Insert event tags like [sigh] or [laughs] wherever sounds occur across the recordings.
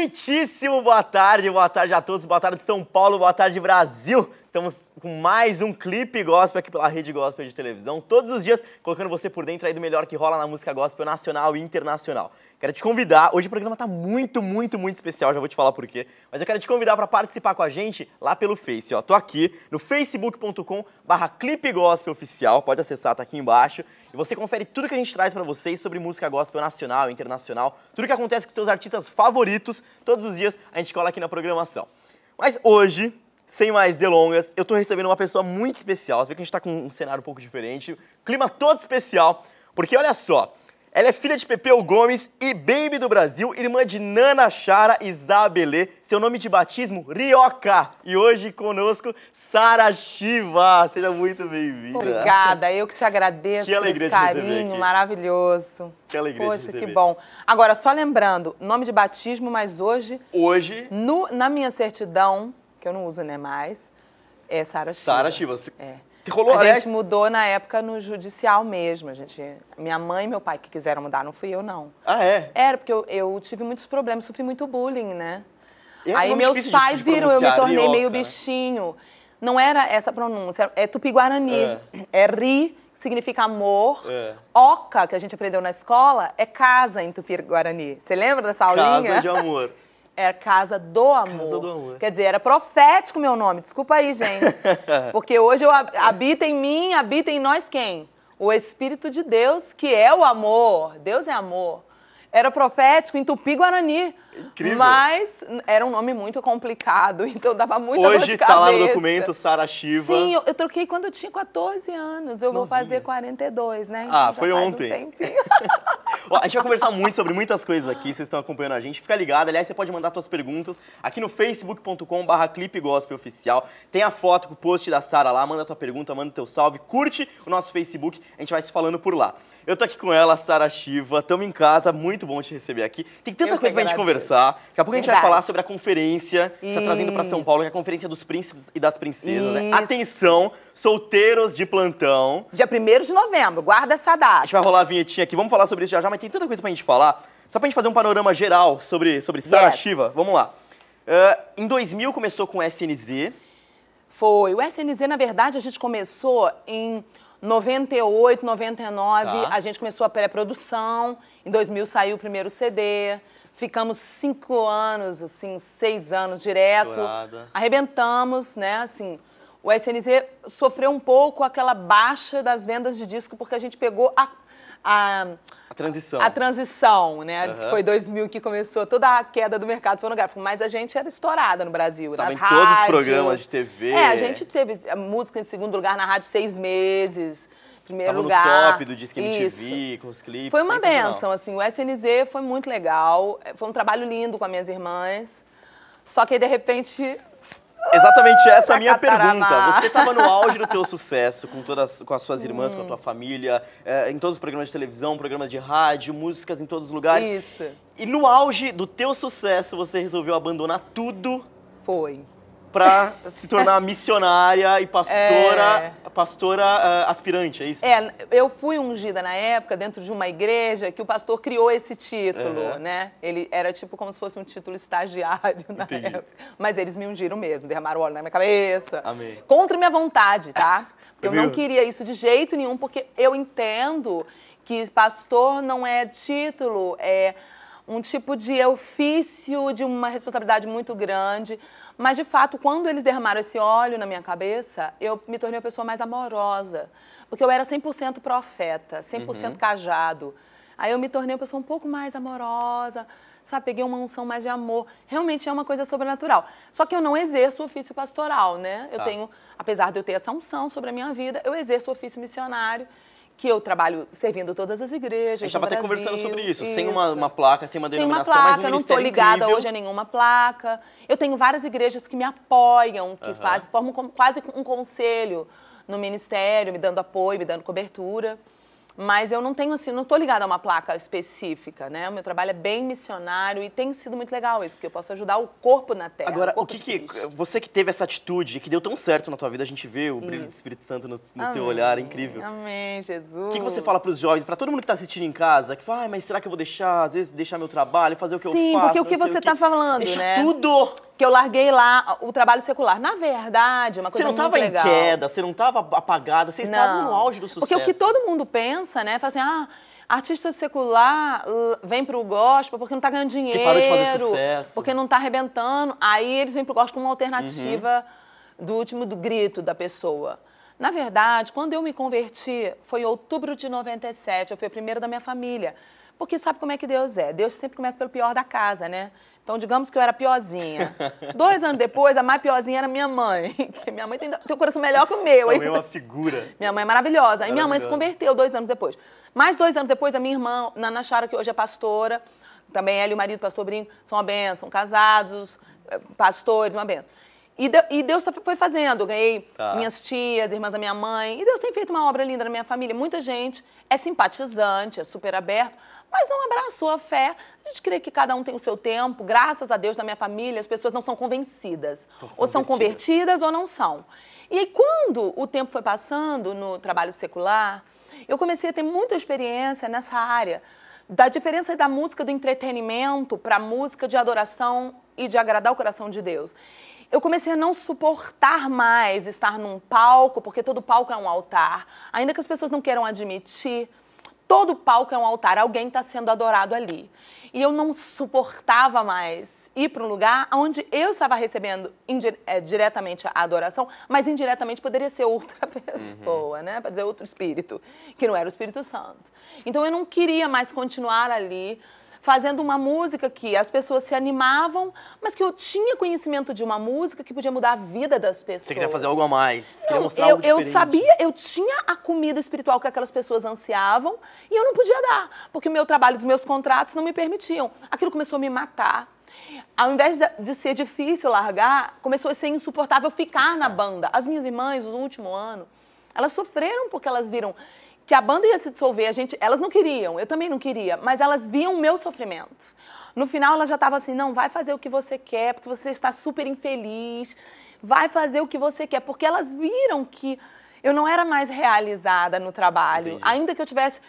Muitíssimo boa tarde, boa tarde a todos, boa tarde São Paulo, boa tarde Brasil. Estamos com mais um clipe gospel aqui pela Rede Gospel de Televisão, todos os dias colocando você por dentro aí do melhor que rola na música gospel nacional e internacional. Quero te convidar, hoje o programa está muito, muito, muito especial, já vou te falar por quê, mas eu quero te convidar para participar com a gente lá pelo Face, ó. Tô aqui no facebook.com barra clipe oficial, pode acessar, tá aqui embaixo, e você confere tudo que a gente traz para vocês sobre música gospel nacional e internacional, tudo que acontece com seus artistas favoritos, todos os dias a gente cola aqui na programação. Mas hoje, sem mais delongas, eu tô recebendo uma pessoa muito especial. Você vê que a gente tá com um cenário um pouco diferente, clima todo especial, porque olha só, ela é filha de Pepeu Gomes e Baby do Brasil, irmã de Nana Chara e Zabelê, seu nome de batismo, Rioca. E hoje conosco, Sara Shiva. Seja muito bem-vinda. Obrigada, eu que te agradeço que alegria esse carinho maravilhoso. Que alegria Poxa, que bom. Agora, só lembrando, nome de batismo, mas hoje... Hoje... No, na minha certidão, que eu não uso, né, mais, é Sara Shiva. Sara Shiva, você... É. Rolou, a gente mudou na época no judicial mesmo. A gente, minha mãe e meu pai que quiseram mudar, não fui eu, não. Ah, é? Era, porque eu, eu tive muitos problemas, sofri muito bullying, né? É Aí meus pais de, de viram, eu me tornei meio bichinho. Né? Não era essa pronúncia, é tupi-guarani. É. é ri, significa amor. É. Oca, que a gente aprendeu na escola, é casa em tupi-guarani. Você lembra dessa aulinha? Casa de amor. [laughs] Era é Casa do Amor. Casa do Amor. Quer dizer, era profético meu nome. Desculpa aí, gente. [laughs] Porque hoje eu habita em mim, habita em nós quem? O Espírito de Deus, que é o amor. Deus é amor. Era profético em Tupi-Guarani. Incrível. Mas era um nome muito complicado, [laughs] então dava muita Hoje, dor de cabeça. Hoje tá lá no documento, Sara Shiva. Sim, eu, eu, troquei quando eu tinha 14 anos. Eu Novinha. vou fazer 42, né? ah, então foi ontem. Um [laughs] a gente vai conversar muito sobre muitas coisas aqui, vocês estão acompanhando a gente. Fica ligado, aliás, você pode mandar suas perguntas aqui no facebook.com barra oficial. Tem a foto com o post da Sara lá, manda tua pergunta, manda teu salve, curte o nosso Facebook, a gente vai se falando por lá. Eu tô aqui com ela, Sara Shiva. Tamo em casa, muito bom te receber aqui. Tem tanta eu coisa pra gente conversar. Daqui a pouco Verdade. a gente vai falar sobre a conferência que você tá trazendo para São Paulo, que é a conferência dos príncipes e das princesas, né? Atenção, solteiros de plantão. Dia 1 de novembro, guarda essa data. A gente vai rolar a vinhetinha aqui, vamos falar sobre isso já já, mas tem tanta coisa pra gente falar. Só pra gente fazer um panorama geral sobre, sobre Sara yes. Shiva, vamos lá. Uh, em 2000 começou com o SNZ. Foi. O SNZ, na verdade, a gente começou em 98, 99, tá. a gente começou a pré-produção. Em 2000 saiu o primeiro CD. Ficamos cinco anos, assim, seis anos direto. Arrebentamos, né? Assim, o SNZ sofreu um pouco aquela baixa das vendas de disco porque a gente pegou a a a transição. A transição, né? Uhum. foi 2000 que começou toda a queda do mercado fonográfico. Mas a gente era estourada no Brasil, Estava nas em rádios. todos os programas de TV. É, a gente teve música em segundo lugar na rádio seis meses. Primeiro Tava lugar. no top do Disque MTV, com os clipes. Foi uma benção, assim. O SNZ foi muito legal. Foi um trabalho lindo com as minhas irmãs. Só que, de repente, exatamente essa é a minha pergunta. Você estava no auge do teu sucesso com todas, com as suas irmãs, hum. com a hum. tua família, é, em todos os programas de televisão, programas de rádio, músicas em todos os lugares. Isso. E no auge do teu sucesso, você resolveu abandonar tudo. Foi para se tornar [laughs] missionária e pastora, é... pastora uh, aspirante, é isso? É, eu fui ungida na época dentro de uma igreja que o pastor criou esse título, né? Ele era tipo como se fosse um título estagiário [laughs] na Entendi. época. Mas eles me ungiram mesmo, derramaram óleo na minha cabeça. Amém. Contra minha vontade, tá? [laughs] eu não queria isso de jeito nenhum, porque eu entendo que pastor não é título, é um tipo de ofício, de uma responsabilidade muito grande. Mas, de fato, quando eles derramaram esse óleo na minha cabeça, eu me tornei uma pessoa mais amorosa. Porque eu era 100% profeta, 100% uhum. cajado. Aí eu me tornei uma pessoa um pouco mais amorosa, sabe? Peguei uma unção mais de amor. Realmente é uma coisa sobrenatural. Só que eu não exerço o ofício pastoral, né? Eu tá. tenho, apesar de eu ter essa unção sobre a minha vida, eu exerço o ofício missionário que eu trabalho servindo todas as igrejas. A gente estava até conversando sobre isso, isso. sem uma, uma, placa, sem uma denominação, sem uma placa, mas um não estou ligada incrível. hoje a nenhuma placa. Eu tenho várias igrejas que me apoiam, que uhum. fazem, formam quase um conselho no ministério, me dando apoio, me dando cobertura. Mas eu não tenho assim, não estou ligada a uma placa específica, né? O meu trabalho é bem missionário e tem sido muito legal isso, porque eu posso ajudar o corpo na Terra. Agora, o, o que, é que você que teve essa atitude que deu tão certo na tua vida, a gente vê o brilho do Espírito Santo no, no teu olhar, é incrível. Amém, Jesus. O que, que você fala para os jovens, para todo mundo que está assistindo em casa, que fala, ah, mas será que eu vou deixar, às vezes, deixar meu trabalho, fazer o que Sim, eu faço? Sim, porque o que você está falando, Deixa né? tudo! que eu larguei lá o trabalho secular. Na verdade, é uma coisa muito legal. Você não estava em queda, você não estava apagada, você estava no auge do sucesso. Porque o que todo mundo pensa, né? Fala assim, ah, artista secular vem para o gospel porque não está ganhando dinheiro. Porque parou de fazer sucesso. Porque não está arrebentando. Aí eles vêm para o gospel como uma alternativa uhum. do último do grito da pessoa. Na verdade, quando eu me converti, foi em outubro de 97, eu fui a primeira da minha família. Porque sabe como é que Deus é? Deus sempre começa pelo pior da casa, né? Então, digamos que eu era piorzinha. Dois anos depois, a mais piorzinha era minha mãe. [laughs] minha mãe tem, tem um coração melhor que o meu. Minha mãe é uma figura. Minha mãe é maravilhosa. maravilhosa. E minha mãe se converteu dois anos depois. Mais dois anos depois, a minha irmã, Nana Chara, que hoje é pastora, também ela e o marido, pastor Brinco, são uma benção, casados, eh, pastores, uma benção. E, de, e Deus tá, foi fazendo. Eu ganhei tá. minhas tias, irmãs da minha mãe. E Deus tem feito uma obra linda na minha família. Muita gente é simpatizante, é super aberto, mas não abraçou a fé. A gente crê que cada um tem o seu tempo. Graças a Deus, na minha família, as pessoas não são convencidas. Ou são convertidas ou não são. E aí, quando o tempo foi passando no trabalho secular, eu comecei a ter muita experiência nessa área da diferença da música do entretenimento para a música de adoração e de agradar o coração de Deus eu comecei a não suportar mais estar num palco, porque todo palco é um altar. Ainda que as pessoas não queiram admitir, todo palco é um altar, alguém está sendo adorado ali. E eu não suportava mais ir para um lugar onde eu estava recebendo é, diretamente a adoração, mas indiretamente poderia ser outra [laughs] pessoa, uhum. né? Para dizer outro espírito, que não era o Espírito Santo. Então eu não queria mais continuar ali fazendo uma música que as pessoas se animavam, mas que eu tinha conhecimento de uma música que podia mudar a vida das pessoas. Você queria fazer algo a mais, não, queria mostrar eu, algo diferente. Eu sabia, eu tinha a comida espiritual que aquelas pessoas ansiavam e eu não podia dar, porque o meu trabalho, os meus contratos não me permitiam. Aquilo começou a me matar. Ao invés de ser difícil largar, começou a ser insuportável ficar na banda. As minhas irmãs, no último ano, elas sofreram porque elas viram que a banda ia se dissolver, a gente, elas não queriam, eu também não queria, mas elas viam o meu sofrimento. No final ela já estava assim, não, vai fazer o que você quer, porque você está super infeliz, vai fazer o que você quer, porque elas viram que eu não era mais realizada no trabalho, Entendi. ainda que eu tivesse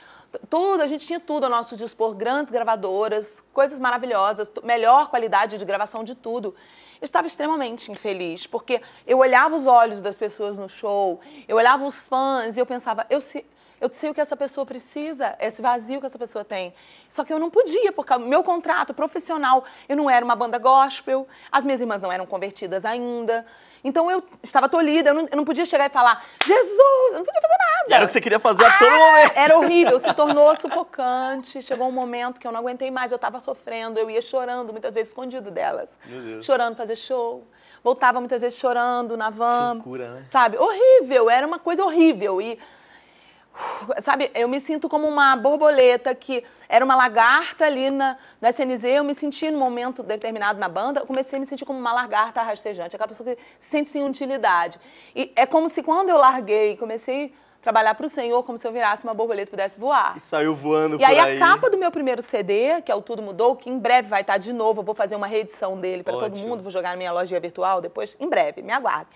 tudo, a gente tinha tudo ao nosso dispor, grandes gravadoras, coisas maravilhosas, melhor qualidade de gravação de tudo. Eu estava extremamente infeliz, porque eu olhava os olhos das pessoas no show, eu olhava os fãs e eu pensava, eu se eu sei o que essa pessoa precisa, esse vazio que essa pessoa tem. Só que eu não podia, porque meu contrato profissional, eu não era uma banda gospel, as minhas irmãs não eram convertidas ainda. Então eu estava tolhida, eu não, eu não podia chegar e falar, Jesus, eu não podia fazer nada. Era o que você queria fazer ah, a todo ah, momento. Era horrível, [laughs] se tornou sufocante. Chegou um momento que eu não aguentei mais, eu estava sofrendo, eu ia chorando, muitas vezes escondido delas. Meu Deus. Chorando, fazer show. Voltava muitas vezes chorando na van. Que loucura, né? Sabe? Horrível, era uma coisa horrível. E Sabe, eu me sinto como uma borboleta que era uma lagarta ali na, na Eu me senti num momento determinado na banda, comecei a me sentir como uma lagarta rastejante, aquela pessoa que se sente sem utilidade. E é como se quando eu larguei, comecei a trabalhar para o Senhor, como se eu virasse uma borboleta e pudesse voar. E saiu voando E aí, aí, a capa do meu primeiro CD, que é o Tudo Mudou, que em breve vai estar de novo, eu vou fazer uma reedição dele para todo mundo, vou jogar na minha lojinha virtual depois, em breve, me aguarde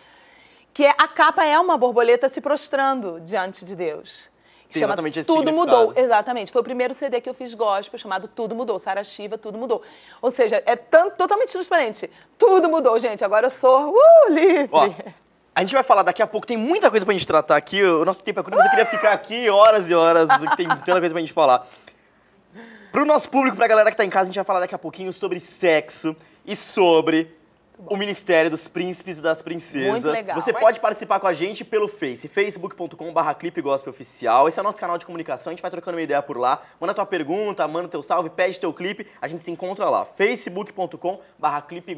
que a capa é uma borboleta se prostrando diante de Deus. chama exatamente esse Tudo Mudou. Exatamente. Foi o primeiro CD que eu fiz gospel, chamado Tudo Mudou. Sara Shiva, Tudo Mudou. Ou seja, é tanto, totalmente transparente. Tudo mudou, gente. Agora eu sou uh, livre. Ó, a gente vai falar daqui a pouco, tem muita coisa pra gente tratar aqui. O nosso tempo é curto, mas eu queria ficar aqui horas e horas, tem tanta coisa pra gente falar. Pro nosso público, pra galera que tá em casa, a gente vai falar daqui a pouquinho sobre sexo e sobre bom. O Ministério dos Príncipes e das Princesas. Muito legal. Você pode participar com a gente pelo Face, facebookcom Clipe Esse é o nosso canal de comunicação, a gente vai trocando uma ideia por lá. Manda tua pergunta, manda teu salve, pede teu clipe, a gente se encontra lá. facebookcom Clipe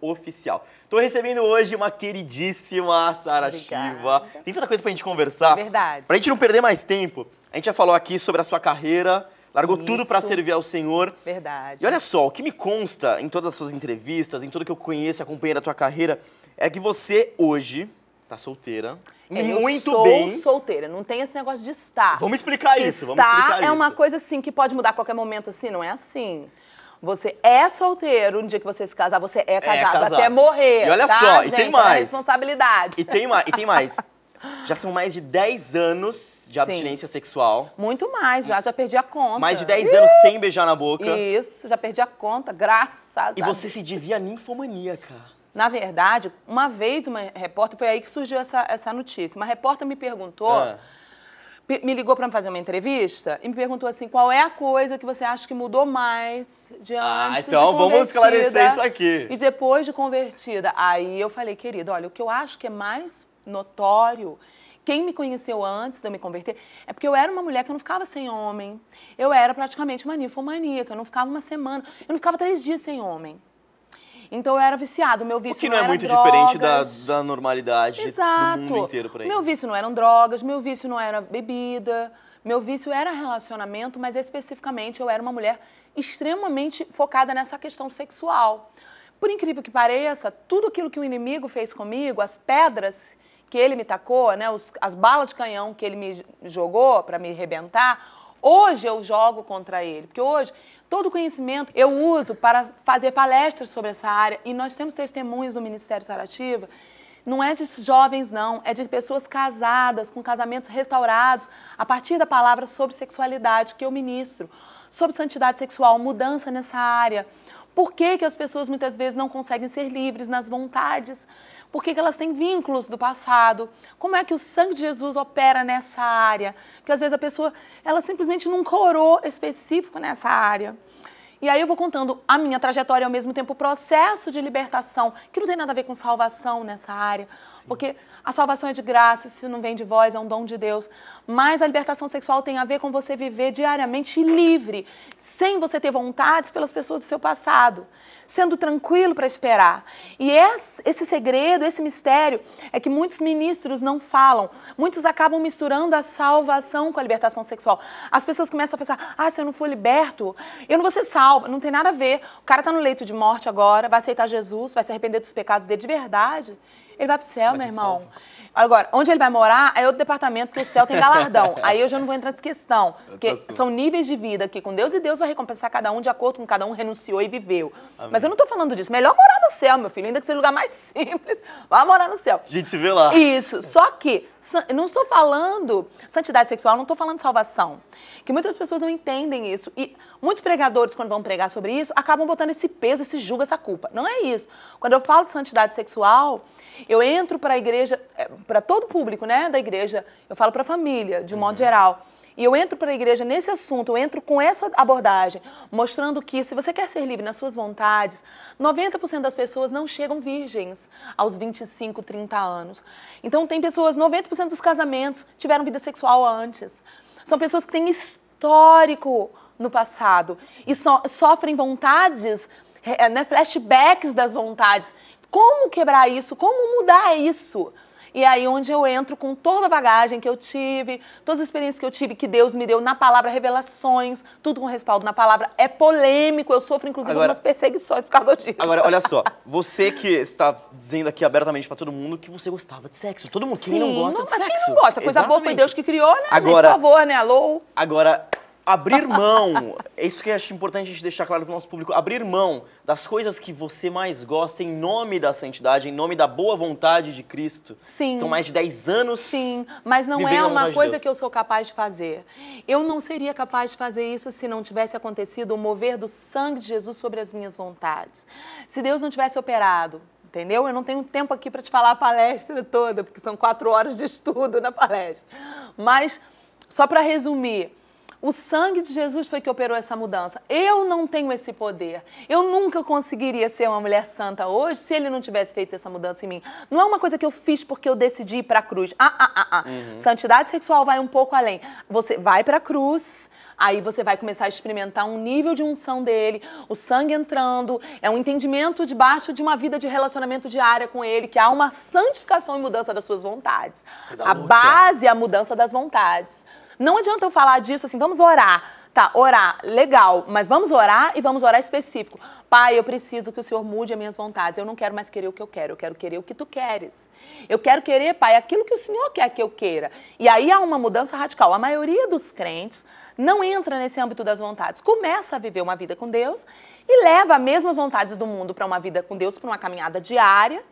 Oficial. Tô recebendo hoje uma queridíssima Sara Shiva. Tem tanta coisa pra gente conversar. É verdade. Pra gente não perder mais tempo, a gente já falou aqui sobre a sua carreira Largou Isso. tudo para servir ao Senhor. Verdade. E olha só, o que me consta em todas as suas entrevistas, em tudo que eu conheço e acompanhei da tua carreira, é que você hoje tá solteira. É, muito eu sou bem. solteira, não tem esse negócio de estar. Vamos explicar isso, estar vamos explicar é isso. uma coisa assim que pode mudar a qualquer momento assim, não é assim. Você é solteiro, no dia que você se casar, você é casado, é casado. até morrer. E olha tá, só, gente? É e tem mais. É responsabilidade. E tem, mais. e tem mais. Já são mais de 10 anos de abstinência Sim. sexual. Muito mais, já, já perdi a conta. Mais de 10 anos sem beijar na boca. Isso, já perdi a conta, graças a Deus. E você se dizia ninfomaníaca. Na verdade, uma vez uma repórter, foi aí que surgiu essa, essa notícia. Uma repórter me perguntou, ah. me ligou para fazer uma entrevista e me perguntou assim: qual é a coisa que você acha que mudou mais de ah, antes ah, então de vamos esclarecer isso aqui. E depois de convertida. Aí eu falei, querida, olha, o que eu acho que é mais notório. Quem me conheceu antes de eu me converter é porque eu era uma mulher que eu não ficava sem homem. Eu era praticamente manifomaníaca, eu não ficava uma semana, eu não ficava três dias sem homem. Então eu era viciado, meu vício o que não, não é muito drogas. diferente da, da normalidade Exato. do mundo inteiro por Meu vício não eram drogas, meu vício não era bebida, meu vício era relacionamento, mas especificamente eu era uma mulher extremamente focada nessa questão sexual. Por incrível que pareça, tudo aquilo que o inimigo fez comigo, as pedras que ele me tacou, né, os, as balas de canhão que ele me jogou para me rebentar, hoje eu jogo contra ele. Porque hoje todo conhecimento eu uso para fazer palestras sobre essa área e nós temos testemunhos no Ministério Sarativa não é de jovens, não, é de pessoas casadas, com casamentos restaurados, a partir da palavra sobre sexualidade que eu ministro, sobre santidade sexual, mudança nessa área. Por que, que as pessoas muitas vezes não conseguem ser livres nas vontades? Por que, que elas têm vínculos do passado? Como é que o sangue de Jesus opera nessa área? Porque às vezes a pessoa, ela simplesmente não corou específico nessa área. E aí eu vou contando a minha trajetória ao mesmo tempo o processo de libertação, que não tem nada a ver com salvação nessa área. Porque a salvação é de graça, se não vem de vós, é um dom de Deus. Mas a libertação sexual tem a ver com você viver diariamente livre, sem você ter vontades pelas pessoas do seu passado, sendo tranquilo para esperar. E esse segredo, esse mistério, é que muitos ministros não falam. Muitos acabam misturando a salvação com a libertação sexual. As pessoas começam a pensar: ah, se eu não for liberto, eu não vou ser salvo. Não tem nada a ver. O cara está no leito de morte agora, vai aceitar Jesus, vai se arrepender dos pecados dele de verdade. Ele vai pro céu, meu irmão. É Agora, onde ele vai morar é outro departamento que o céu tem galardão. [laughs] Aí eu já não vou entrar nessa questão. Porque são níveis de vida aqui com Deus e Deus vai recompensar cada um de acordo com cada um renunciou e viveu. Amém. Mas eu não tô falando disso. Melhor morar no céu, meu filho, ainda que seja o lugar mais [laughs] simples. Vai morar no céu. A gente se vê lá. Isso. Só que não estou falando santidade sexual, não estou falando salvação. Que muitas pessoas não entendem isso. E muitos pregadores, quando vão pregar sobre isso, acabam botando esse peso, esse julgo, essa culpa. Não é isso. Quando eu falo de santidade sexual, eu entro para a igreja é, para todo público, né, da igreja. Eu falo para a família, de um modo uhum. geral. E eu entro para a igreja nesse assunto, eu entro com essa abordagem, mostrando que se você quer ser livre nas suas vontades, 90% das pessoas não chegam virgens aos 25, 30 anos. Então tem pessoas, 90% dos casamentos tiveram vida sexual antes. São pessoas que têm histórico no passado e so sofrem vontades, eh, né, flashbacks das vontades. Como quebrar isso? Como mudar isso? E aí onde eu entro com toda a bagagem que eu tive, todas as experiências que eu tive, que Deus me deu na palavra, revelações, tudo com respaldo na palavra. É polêmico, eu sofro inclusive algumas perseguições por causa disso. Agora, olha só, você que está dizendo aqui abertamente para todo mundo que você gostava de sexo. Todo mundo, Sim, não gosta não, de mas sexo? Mas quem não gosta? Coisa Exatamente. boa foi Deus que criou, né, agora, gente? Por favor, né? Alô? Agora, abrir mão, é isso que eu acho importante a gente deixar claro para o nosso público, abrir mão das coisas que você mais gosta em nome da santidade, em nome da boa vontade de Cristo. Sim. São mais de 10 anos. Sim, mas não é uma coisa de que eu sou capaz de fazer. Eu não seria capaz de fazer isso se não tivesse acontecido o mover do sangue de Jesus sobre as minhas vontades. Se Deus não tivesse operado entendeu? Eu não tenho tempo aqui para te falar a palestra toda, porque são quatro horas de estudo na palestra. Mas, só para resumir, o sangue de Jesus foi que operou essa mudança. Eu não tenho esse poder. Eu nunca conseguiria ser uma mulher santa hoje se ele não tivesse feito essa mudança em mim. Não é uma coisa que eu fiz porque eu decidi ir para a cruz. Ah, ah, ah, ah. Uhum. Santidade sexual vai um pouco além. Você vai para a cruz, aí você vai começar a experimentar um nível de unção dele, o sangue entrando, é um entendimento debaixo de uma vida de relacionamento diária com ele, que há uma santificação e mudança das suas vontades. a base é a mudança das vontades. Não adianta eu falar disso assim, vamos orar. Tá, orar, legal, mas vamos orar e vamos orar específico. Pai, eu preciso que o Senhor mude as minhas vontades. Eu não quero mais querer o que eu quero, eu quero querer o que tu queres. Eu quero querer, Pai, aquilo que o Senhor quer que eu queira. E aí há uma mudança radical. A maioria dos crentes não entra nesse âmbito das vontades. Começa a viver uma vida com Deus e leva as mesmas vontades do mundo para uma vida com Deus, para uma caminhada diária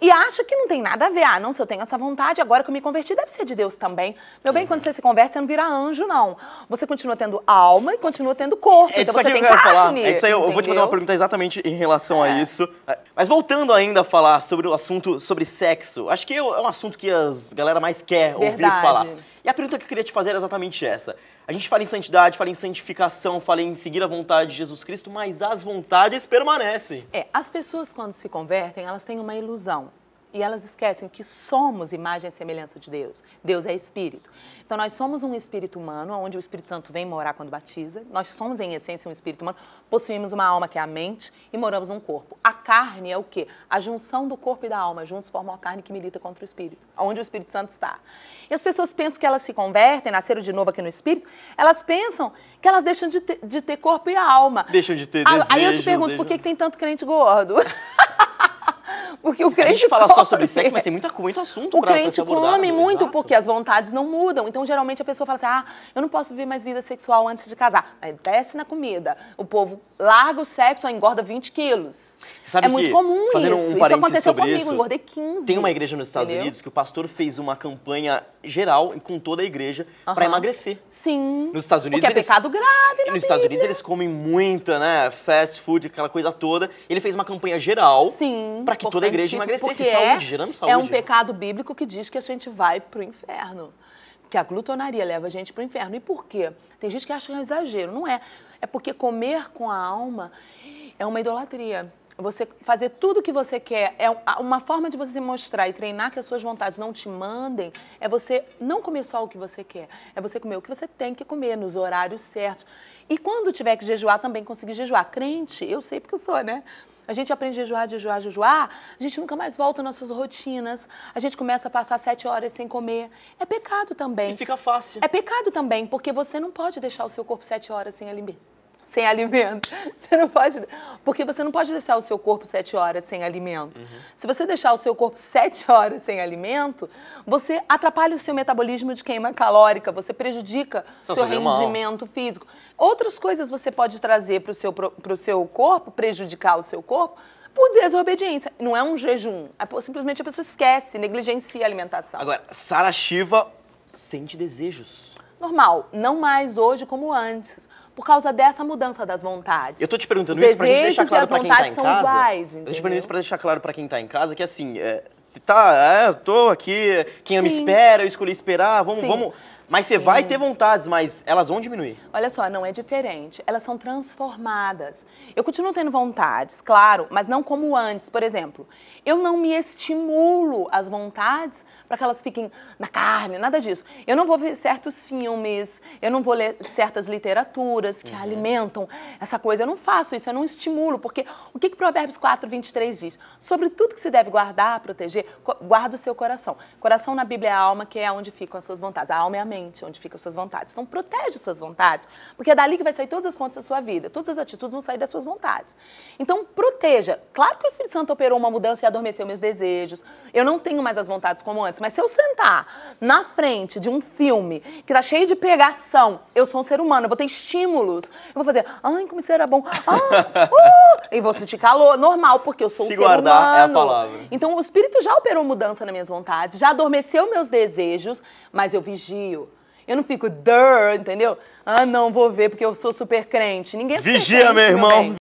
e acha que não tem nada a ver. Ah, não, se eu tenho essa vontade, agora que eu me converti, deve ser de Deus também. Meu bem, uhum. quando você se converte, você não vira anjo, não. Você continua tendo alma e continua tendo corpo. É então você que tem eu quero carne, falar. É isso aí, eu, eu vou te fazer uma pergunta exatamente em relação é. a isso. É, mas voltando ainda a falar sobre o assunto sobre sexo, acho que é um assunto que a galera mais quer Verdade. ouvir falar. E a pergunta que eu queria te fazer era exatamente essa. A gente fala em santidade, fala em santificação, fala em seguir a vontade de Jesus Cristo, mas as vontades permanecem. É, as pessoas quando se convertem, elas têm uma ilusão. E elas esquecem que somos imagem e semelhança de Deus. Deus é espírito. Então, nós somos um espírito humano, onde o Espírito Santo vem morar quando batiza. Nós somos, em essência, um espírito humano. Possuímos uma alma, que é a mente, e moramos num corpo. A carne é o quê? A junção do corpo e da alma. Juntos formam a carne que milita contra o espírito, onde o Espírito Santo está. E as pessoas pensam que elas se convertem, nasceram de novo aqui no espírito. Elas pensam que elas deixam de ter, de ter corpo e alma. Deixam de ter desejo. Aí eu te pergunto, por que, que tem tanto crente gordo? [laughs] Porque o crente. A gente fala come. só sobre sexo, mas tem muita, muito assunto O pra, crente pra come né, muito exato. porque as vontades não mudam. Então, geralmente, a pessoa fala assim: ah, eu não posso viver mais vida sexual antes de casar. Aí desce na comida. O povo larga o sexo, só engorda 20 quilos. Sabe é muito comum fazendo isso. Um isso aconteceu sobre comigo, isso, engordei 15. Tem uma igreja nos Estados entendeu? Unidos que o pastor fez uma campanha geral com toda a igreja para emagrecer. Sim. Nos Estados Unidos. Porque é eles, é pecado grave, Nos Estados Unidos eles comem muita, né? Fast food, aquela coisa toda. Ele fez uma campanha geral para que toda a igreja emagrecer, porque saúde, gerando é saúde. É, é um pecado bíblico que diz que a gente vai para o inferno. Que a glutonaria leva a gente para o inferno. E por quê? Tem gente que acha que é um exagero. Não é. É porque comer com a alma é uma idolatria. Você fazer tudo o que você quer é uma forma de você se mostrar e treinar que as suas vontades não te mandem. É você não comer só o que você quer, é você comer o que você tem que comer nos horários certos. E quando tiver que jejuar, também conseguir jejuar. Crente, eu sei porque eu sou, né? a gente aprende a jejuar, jejuar, jejuar, a gente nunca mais volta às nossas rotinas, a gente começa a passar sete horas sem comer. É pecado também. E fica fácil. É pecado também, porque você não pode deixar o seu corpo sete horas sem alimento sem alimento. [laughs] Você não pode. Porque você não pode deixar o seu corpo sete horas sem alimento. Uhum. Se você deixar o seu corpo sete horas sem alimento, você atrapalha o seu metabolismo de queima calórica, você prejudica o seu rendimento mal. físico. Outras coisas você pode trazer para o seu, pro seu corpo, prejudicar o seu corpo, por desobediência. Não é um jejum. É simplesmente a pessoa esquece, negligencia a alimentação. Agora, Sara Shiva sente desejos. Normal, não mais hoje como antes por causa dessa mudança das vontades. Eu tô te perguntando Os isso pra gente deixar claro para quem tá em casa. Iguais, eu tô te perguntando isso pra deixar claro para quem tá em casa que assim, é, se tá, é, eu tô aqui, quem Sim. me espera, eu escolhi esperar, vamos, Sim. vamos mas você Sim. vai ter vontades, mas elas vão diminuir. Olha só, não é diferente. Elas são transformadas. Eu continuo tendo vontades, claro, mas não como antes. Por exemplo, eu não me estimulo as vontades para que elas fiquem na carne, nada disso. Eu não vou ver certos filmes, eu não vou ler certas literaturas que uhum. alimentam essa coisa. Eu não faço isso, eu não estimulo, porque o que, que Provérbios 4, 23 diz? Sobre tudo que se deve guardar, proteger, guarda o seu coração. Coração na Bíblia é a alma, que é onde ficam as suas vontades. A alma é a mente exatamente onde ficam suas vontades. Então, protege suas vontades, porque é dali que vai sair todas as fontes da sua vida, todas as atitudes vão sair das suas vontades. Então, proteja. Claro que o Espírito Santo operou uma mudança e adormeceu meus desejos. Eu não tenho mais as vontades como antes, mas se eu sentar na frente de um filme que está cheio de pegação, eu sou um ser humano, eu vou ter estímulos. Eu vou fazer, ai, como isso era bom. Ah, [laughs] uh, e vou sentir calor, normal, porque eu sou se um ser humano. É a palavra. Então, o Espírito já operou mudança nas minhas vontades, já adormeceu meus desejos, mas eu vigio, eu não fico, entendeu? Ah, não, vou ver porque eu sou super crente. Ninguém é super Vigia, crente, meu irmão.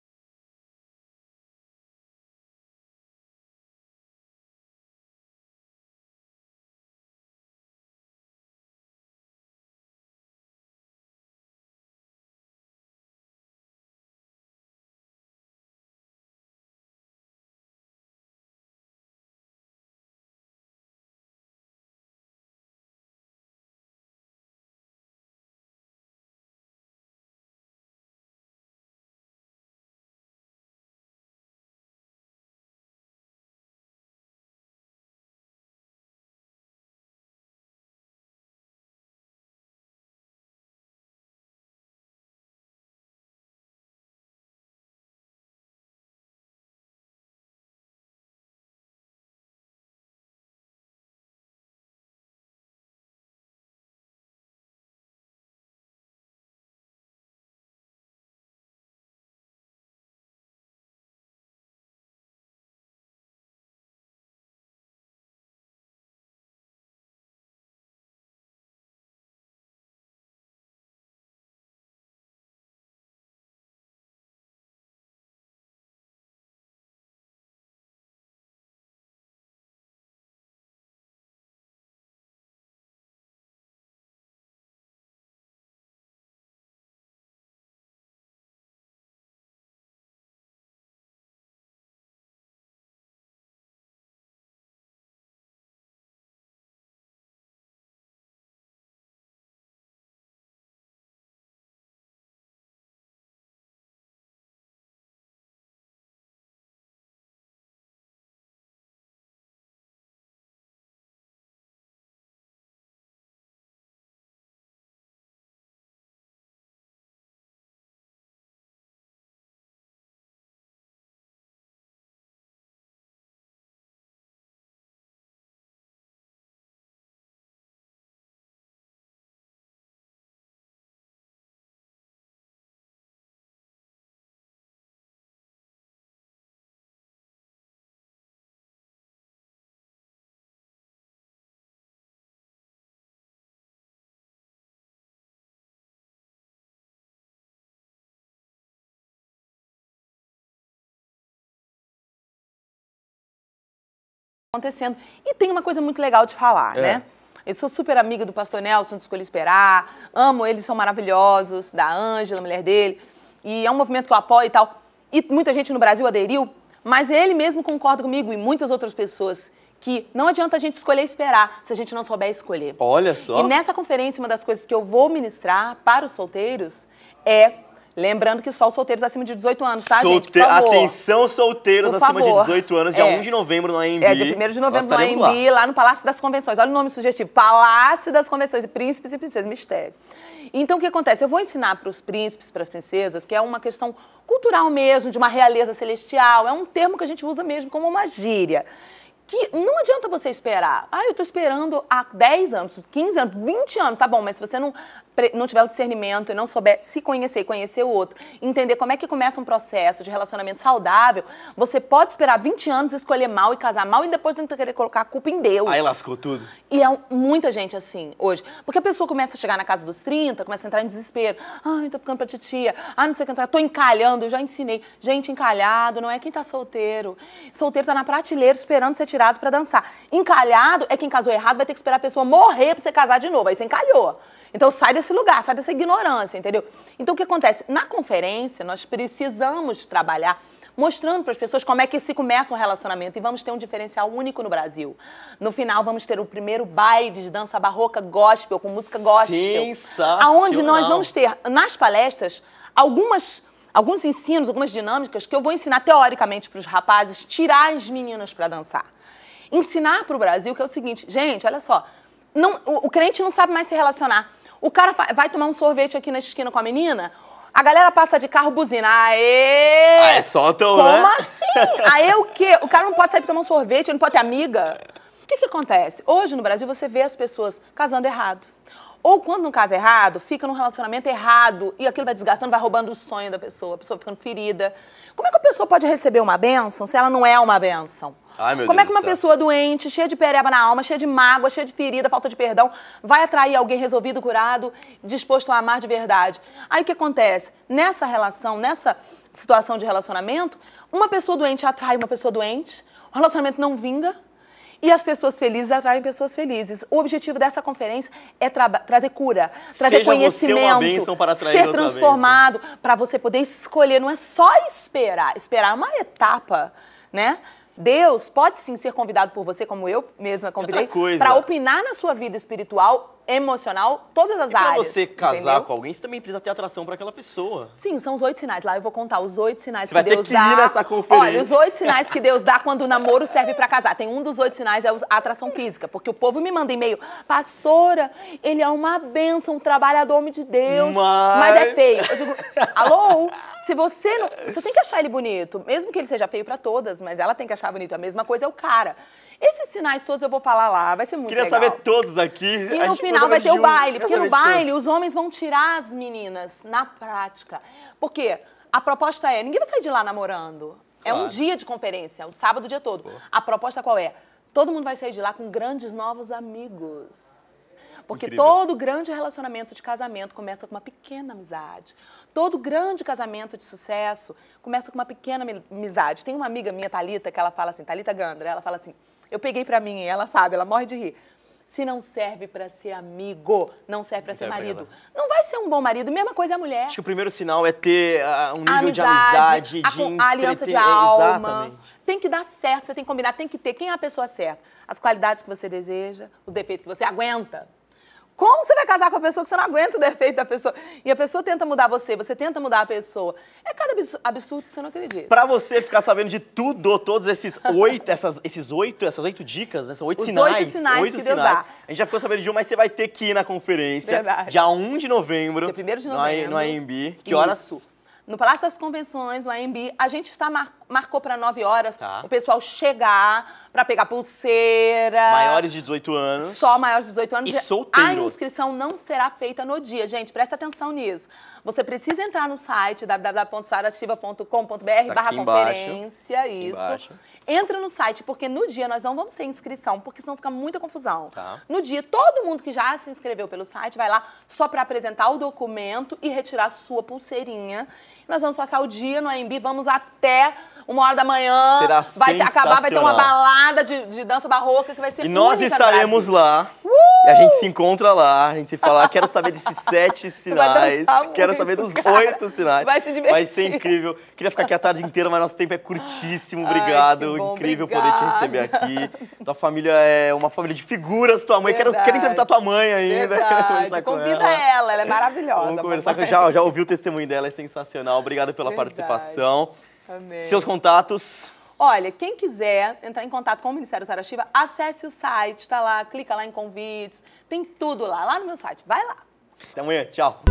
acontecendo. E tem uma coisa muito legal de falar, é. né? Eu sou super amiga do pastor Nelson, do Escolha Esperar, amo eles, são maravilhosos, da Ângela, mulher dele, e é um movimento que eu apoio e tal. E muita gente no Brasil aderiu, mas ele mesmo concorda comigo e muitas outras pessoas que não adianta a gente escolher esperar se a gente não souber escolher. Olha só. E nessa conferência, uma das coisas que eu vou ministrar para os solteiros é Lembrando que só os solteiros acima de 18 anos, tá, Solte... gente? Por favor. Atenção, solteiros Por acima favor. de 18 anos, dia é. 1 de novembro no AMB. É, dia 1 de novembro no AMB, lá. lá no Palácio das Convenções. Olha o nome sugestivo: Palácio das Convenções, Príncipes e Princesas, mistério. Então, o que acontece? Eu vou ensinar para os príncipes, para as princesas, que é uma questão cultural mesmo, de uma realeza celestial. É um termo que a gente usa mesmo como uma gíria que não adianta você esperar. Ah, eu estou esperando há 10 anos, 15 anos, 20 anos, tá bom, mas se você não, não tiver o discernimento e não souber se conhecer e conhecer o outro, entender como é que começa um processo de relacionamento saudável, você pode esperar 20 anos, escolher mal e casar mal e depois não querer colocar a culpa em Deus. Aí lascou tudo. E é muita gente assim hoje. Porque a pessoa começa a chegar na casa dos 30, começa a entrar em desespero. Ai, tô ficando pra titia. Ah, não sei o que, tô encalhando, eu já ensinei. Gente, encalhado não é quem tá solteiro. Solteiro tá na prateleira esperando ser tirado para dançar. Encalhado é quem casou errado, vai ter que esperar a pessoa morrer para você casar de novo. Aí você encalhou. Então sai desse lugar, sai dessa ignorância, entendeu? Então o que acontece? Na conferência, nós precisamos trabalhar mostrando para as pessoas como é que se começa um relacionamento e vamos ter um diferencial único no Brasil. No final vamos ter o primeiro baile de dança barroca gospel com música gospel. Aonde nós vamos ter nas palestras algumas alguns ensinos, algumas dinâmicas que eu vou ensinar teoricamente para os rapazes tirar as meninas para dançar ensinar para o Brasil, que é o seguinte, gente, olha só, não, o, o crente não sabe mais se relacionar. O cara vai tomar um sorvete aqui na esquina com a menina, a galera passa de carro, buzina. Aê! Ah, é soltam, Como né? Como assim? Aê o quê? O cara não pode sair pra tomar um sorvete, ele não pode ter amiga. O que, que acontece? Hoje no Brasil você vê as pessoas casando errado. Ou quando num caso errado, fica num relacionamento errado e aquilo vai desgastando, vai roubando o sonho da pessoa, a pessoa ficando ferida. Como é que a pessoa pode receber uma bênção se ela não é uma bênção? Ai, meu Como é Deus é que uma pessoa doente, cheia de pereba na alma, cheia de mágoa, cheia de ferida, falta de perdão, vai atrair alguém resolvido, curado, disposto a amar de verdade? Aí o que acontece? Nessa relação, nessa situação de relacionamento, uma pessoa doente atrai uma pessoa doente, o relacionamento não vinga, e as pessoas felizes atraem pessoas felizes. O objetivo dessa conferência é tra trazer cura, trazer Seja conhecimento, para ser transformado, para você poder escolher. Não é só esperar. Esperar é uma etapa, né? Deus pode sim ser convidado por você, como eu mesma convidei, para opinar na sua vida espiritual, emocional, todas as e áreas. Para você casar entendeu? com alguém, você também precisa ter atração para aquela pessoa. Sim, são os oito sinais. Lá eu vou contar os oito sinais você que Deus dá. Vai ter que dá. ir nessa conferência. Olha, os oito sinais que Deus dá quando o namoro serve para casar. Tem um dos oito sinais é a atração física, porque o povo me manda e-mail, pastora, ele é uma bênção, um trabalhador homem de Deus, mas, mas é feio. Eu digo, alô, se você não. Você tem que achar ele bonito. Mesmo que ele seja feio para todas, mas ela tem que achar bonito. A mesma coisa é o cara. Esses sinais todos eu vou falar lá, vai ser muito Queria legal. saber todos aqui. E no final vai ter o baile. Porque no baile todos. os homens vão tirar as meninas na prática. Porque a proposta é: ninguém vai sair de lá namorando. Claro. É um dia de conferência, é um sábado o dia todo. Pô. A proposta qual é? Todo mundo vai sair de lá com grandes novos amigos. Porque Incrível. todo grande relacionamento de casamento começa com uma pequena amizade. Todo grande casamento de sucesso começa com uma pequena amizade. Tem uma amiga minha, Talita, que ela fala assim, Talita Gandra, ela fala assim: "Eu peguei para mim", e ela sabe, ela morre de rir. Se não serve para ser amigo, não serve para ser marido. Não vai ser um bom marido. Mesma coisa é a mulher. Acho que o primeiro sinal é ter uh, um nível amizade, de amizade, a, de a aliança de é, alma. Exatamente. Tem que dar certo, você tem que combinar, tem que ter quem é a pessoa certa. As qualidades que você deseja, os defeitos que você aguenta. Como você vai casar com a pessoa que você não aguenta o defeito da pessoa? E a pessoa tenta mudar você, você tenta mudar a pessoa. É cada absurdo que você não acredita. Pra você ficar sabendo de tudo, todos esses oito, essas, esses oito, essas oito dicas, né? São oito Os sinais. Oito sinais oito que sinais. Deus dá. A gente já ficou sabendo de um, mas você vai ter que ir na conferência. Verdade. Dia 1 de novembro. Dia 1 de novembro. No AMB. Que Isso. horas? no Palácio das Convenções, no AMB. A gente está mar... marcou para 9 horas tá. o pessoal chegar para pegar pulseira. Maiores de 18 anos. Só maiores de 18 anos. E solteiros. A inscrição não será feita no dia, gente. Presta atenção nisso. Você precisa entrar no site www.sarastiva.com.br tá barra conferência, embaixo. isso. Entra no site, porque no dia nós não vamos ter inscrição, porque senão fica muita confusão. Tá. No dia, todo mundo que já se inscreveu pelo site vai lá só para apresentar o documento e retirar sua pulseirinha. Nós vamos passar o dia no AMB, vamos até uma hora da manhã. Será vai acabar, vai ter uma balada de, de dança barroca que vai ser E nós estaremos lá. Uh! E a gente se encontra lá, a gente se fala, ah, quero saber desses [laughs] sete sinais, quero saber dos cara. oito sinais. Vai se divertir. Vai ser incrível. Queria ficar aqui a tarde inteira, mas nosso tempo é curtíssimo. Obrigado. Ai, incrível obrigada. poder te receber aqui. Tua família é uma família de figuras, tua mãe. Quero, quero entrevistar tua mãe ainda. [laughs] Convida com ela. ela. ela, é maravilhosa. Vamos conversar com ela. já ouvi o testemunho dela, é sensacional. Obrigado pela Verdade. participação. Amei. Seus contatos. Olha, quem quiser entrar em contato com o Ministério Sarashiva, acesse o site, está lá, clica lá em convites, tem tudo lá, lá no meu site. Vai lá. Até amanhã, tchau.